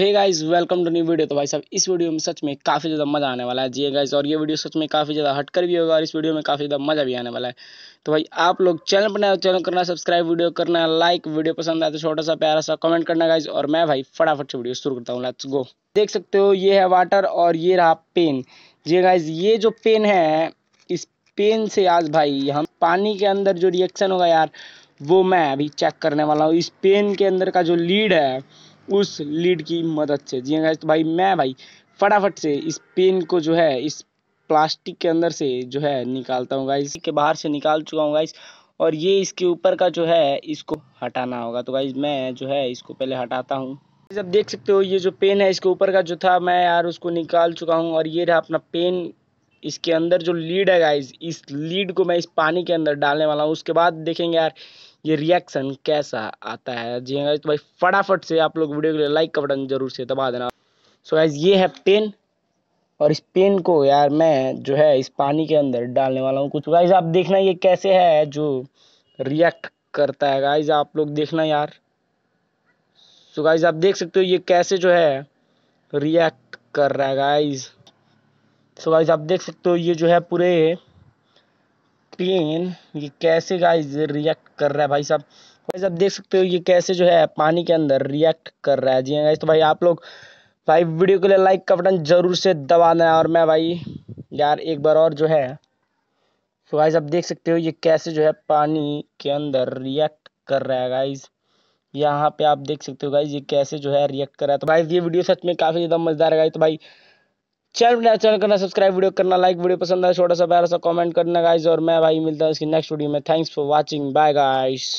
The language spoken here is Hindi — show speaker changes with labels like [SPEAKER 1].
[SPEAKER 1] hey guys welcome to new video तो भाई साहब इस वीडियो में सच में काफ़ी ज़्यादा मज़ा आने वाला है जी गाइस और ये वीडियो सच में काफ़ी ज़्यादा हटकर भी होगा और इस वीडियो में काफ़ी ज़्यादा मज़ा भी आने वाला है तो भाई आप लोग चैनल पर नया तो चैनल करना सब्सक्राइब वीडियो करना लाइक वीडियो पसंद आए तो छोटा सा प्यारा सा कमेंट करना गाइज और मैं भाई फटाफट से वीडियो शुरू करता हूँ लेट्स गो देख सकते हो ये है वाटर और ये रहा पेन जी गाइज ये जो पेन है इस पेन से आज भाई हम पानी के अंदर जो रिएक्शन होगा यार वो मैं अभी चेक करने वाला हूँ इस पेन के अंदर का जो लीड है उस लीड की मदद से जी हाँ तो भाई मैं भाई फटाफट से इस पेन को जो है इस प्लास्टिक के अंदर से जो है निकालता हूँ गाइस के बाहर से निकाल चुका हूँ गाइस और ये इसके ऊपर का जो है इसको हटाना होगा तो गाइज मैं जो है इसको पहले हटाता हूँ आप देख सकते हो ये जो पेन है इसके ऊपर का जो था मैं यार उसको निकाल चुका हूँ और ये रहा अपना पेन इसके अंदर जो लीड है गाइज इस लीड को मैं इस पानी के अंदर डालने वाला हूँ उसके बाद देखेंगे यार ये रिएक्शन कैसा आता है जी गाइज हाँ, तो भाई फटाफट से आप लोग वीडियो के लिए लाइक का बटन जरूर से दबा देना सो गाइज ये है पेन और इस पेन को यार मैं जो है इस पानी के अंदर डालने वाला हूँ कुछ गाइज आप देखना ये कैसे है जो रिएक्ट करता है गाइज आप लोग देखना यार सो गाइज आप देख सकते हो ये कैसे जो है रिएक्ट कर रहा है गाइज़ सो गाइज आप देख सकते हो ये जो है पूरे पेन ये कैसे गाइज रिएक्ट कर रहा है भाई साहब गाइज आप देख सकते हो ये कैसे जो है पानी के अंदर रिएक्ट कर रहा है जी गाइज हाँ तो भाई आप लोग भाई वीडियो के लिए लाइक का बटन जरूर से दबाना है और मैं भाई यार एक बार और जो है सो गाइज आप देख सकते हो ये कैसे जो है पानी के अंदर रिएक्ट कर रहा है गाइज़ यहाँ पे आप देख सकते हो गाइज ये कैसे जो है रिएक्ट कर रहा है तो भाई ये वीडियो सच में काफ़ी ज़्यादा मजेदार है गाइज तो भाई चैनल बनाया चैनल करना सब्सक्राइब वीडियो करना लाइक वीडियो पसंद आया छोटा सा प्यारा सा कमेंट करना गाइस और मैं भाई मिलता हूँ इसकी नेक्स्ट वीडियो में thanks for watching bye guys